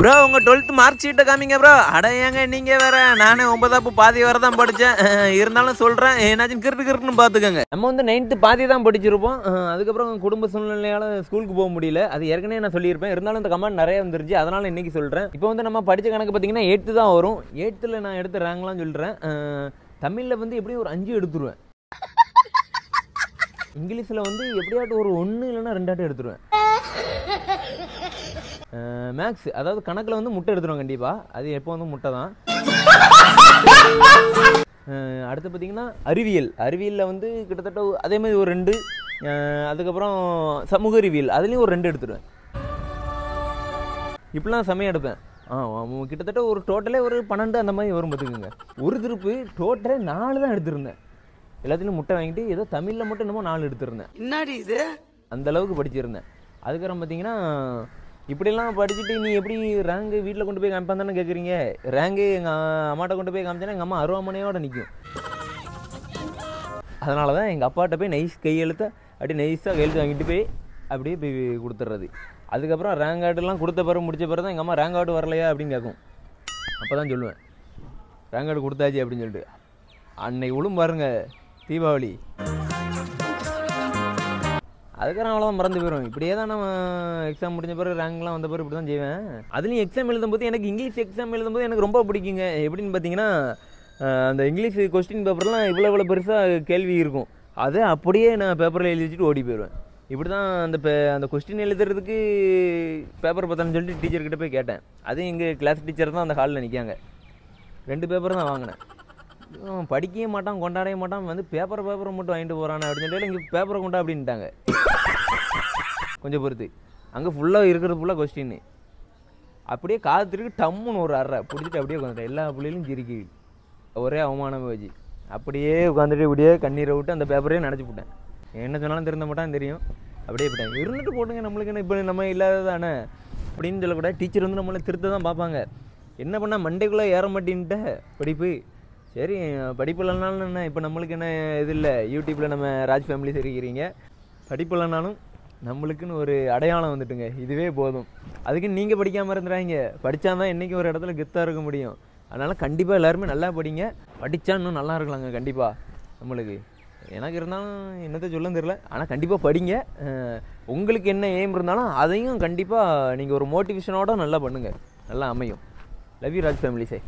bro உங்கள் twelfth mark ஷீட்டை காமிங்க ப்ரோ அட ஏங்க நீங்கள் வேற நானே ஒன்பதாப்பு பாதி வர தான் படித்தேன் இருந்தாலும் சொல்கிறேன் ஏன்னாச்சும் கிருட்டு கிருட்டுன்னு பார்த்துக்கோங்க நம்ம வந்து நைன்த்து பாதி தான் படிச்சிருப்போம் அதுக்கப்புறம் குடும்ப சூழ்நிலையால் ஸ்கூலுக்கு போக முடியல அது ஏற்கனவே நான் சொல்லியிருப்பேன் இருந்தாலும் இந்த கமெண்ட் நிறைய வந்துருச்சு அதனால் இன்றைக்கி சொல்கிறேன் இப்போ வந்து நம்ம படித்த கணக்கு பார்த்தீங்கன்னா எயித்து தான் வரும் எயித்தில் நான் எடுத்து ரேங்க்லாம் சொல்கிறேன் தமிழில் வந்து எப்படியும் ஒரு அஞ்சு எடுத்துருவேன் இங்கிலீஷில் வந்து எப்படியாட்டும் ஒரு ஒன்று இல்லைன்னா ரெண்டாட்டம் எடுத்துருவேன் மேக்ஸ் அதாவது கணக்கில் வந்து முட்டை எடுத்துரும் கண்டிப்பாக அது எப்போ வந்து முட்டை தான் அடுத்து பார்த்தீங்கன்னா அறிவியல் அறிவியலில் வந்து கிட்டத்தட்ட அதே மாதிரி ஒரு ரெண்டு அதுக்கப்புறம் சமூக அறிவியல் அதுலேயும் ஒரு ரெண்டு எடுத்துடுவேன் இப்படிலாம் சமயம் எடுப்பேன் ஆ கிட்டத்தட்ட ஒரு டோட்டலே ஒரு பன்னெண்டு அந்த மாதிரி வரும் பார்த்துக்கோங்க ஒரு திருப்பு டோட்டலே நாலு தான் எடுத்திருந்தேன் எல்லாத்துலேயும் முட்டை வாங்கிட்டு ஏதோ தமிழில் மட்டும் என்னமோ நாலு எடுத்திருந்தேன் அந்த அளவுக்கு படிச்சிருந்தேன் அதுக்கப்புறம் பார்த்தீங்கன்னா இப்படிலாம் படிச்சுட்டு நீ எப்படி ரேங்கு வீட்டில் கொண்டு போய் காமிப்பா தானே கேட்குறீங்க ரேங்கு எங்கள் அம்மாட்ட கொண்டு போய் காமிச்சேன்னா எங்கள் அம்மா அருவாமனையோட நிற்கும் அதனால தான் எங்கள் அப்பாட்ட போய் நைஸ் கையெழுத்த அப்படியே நைஸாக கையெழுத்து வாங்கிட்டு போய் அப்படியே போய் கொடுத்துட்றது அதுக்கப்புறம் ரேங்க் ஆர்டுலாம் கொடுத்த பிறகு முடிச்ச பிறகு தான் எங்கள் அம்மா ரேங்க் ஆர்டு வரலையா அப்படின்னு கேட்கும் அப்போ தான் சொல்லுவேன் ரேங்க் ஆர்டு கொடுத்தாச்சு அப்படின்னு சொல்லிட்டு அன்னைக்கு உளும் பாருங்க தீபாவளி அதுக்கப்புறம் அவ்வளோதான் மறந்து போயிடும் இப்படியே தான் நம்ம எக்ஸாம் முடிஞ்ச பிறகு ரேங்க்லாம் வந்த பிறகு இப்படி தான் செய்வேன் அதுலேயும் எக்ஸாம் எழுதும்போது எனக்கு இங்கிலீஷ் எக்ஸாம் எழுதும்போது எனக்கு ரொம்ப பிடிக்குங்க எப்படின்னு பார்த்தீங்கன்னா அந்த இங்கிலீஷ் கொஸ்டின் பேப்பர்லாம் இவ்வளோ இவ்வளோ பெருசாக கேள்வி இருக்கும் அதை அப்படியே நான் பேப்பரில் எழுதி ஓடி போயிடுவேன் இப்படி தான் அந்த பே அந்த கொஸ்டின் எழுதுறதுக்கு பேப்பர் பார்த்தான்னு சொல்லிட்டு டீச்சர்கிட்ட போய் கேட்டேன் அதுவும் எங்கள் கிளாஸ் டீச்சர் தான் அந்த ஹாலில் நிற்காங்க ரெண்டு பேப்பர் தான் வாங்கினேன் படிக்கவே மாட்டான் கொண்டாடவே மாட்டான் வந்து பேப்பர் பேப்பரை மட்டும் வாங்கிட்டு போகிறான் அப்படின்னு சொல்லி இங்கே பேப்பரை கொண்டா அப்படின்ட்டாங்க கொஞ்சம் பொறுத்து அங்கே ஃபுல்லாக இருக்கிறது ஃபுல்லாக கொஸ்டின்னு அப்படியே காத்துருக்கு டம்முன்னு ஒரு அறை பிடிச்சிட்டு அப்படியே உட்காந்துட்டேன் எல்லா பிள்ளைகளும் சிரிக்கி ஒரே அவமானம் வச்சு அப்படியே உட்காந்துட்டு இப்படியே கண்ணீரை விட்டு அந்த பேப்பரே நினச்சி போட்டேன் என்ன சொன்னாலும் திருந்த மாட்டான் தெரியும் அப்படியே போட்டேன் இருந்துட்டு போட்டுங்க நம்மளுக்கு என்ன இப்போ நம்ம இல்லாத தானே அப்படின்னு சொல்லக்கூடாது டீச்சர் வந்து நம்மளை திருத்த தான் பார்ப்பாங்க என்ன பண்ணால் மண்டைக்குள்ளே ஏற மாட்டின்ட்ட படிப்பு சரி படிப்பு இல்லைனாலும் என்ன இப்போ நம்மளுக்கு என்ன இது இல்லை யூடியூப்பில் நம்ம ராஜ் ஃபேமிலி தெரிவிக்கிறீங்க படிப்பு இல்லைனாலும் நம்மளுக்குன்னு ஒரு அடையாளம் வந்துட்டுங்க இதுவே போதும் அதுக்கு நீங்கள் படிக்காமல் இருந்துறாங்க படித்தா தான் என்றைக்கும் ஒரு இடத்துல கெத்தாக இருக்க முடியும் அதனால் கண்டிப்பாக எல்லாருமே நல்லா படிங்க படித்தா இன்னும் நல்லா இருக்கலாங்க கண்டிப்பாக நம்மளுக்கு எனக்கு இருந்தாலும் என்னத்தை சொல்ல தெரில ஆனால் கண்டிப்பாக படிங்க உங்களுக்கு என்ன எய்ம் இருந்தாலும் அதையும் கண்டிப்பாக நீங்கள் ஒரு மோட்டிவேஷனோட நல்லா பண்ணுங்கள் நல்லா அமையும் love you Raj family sir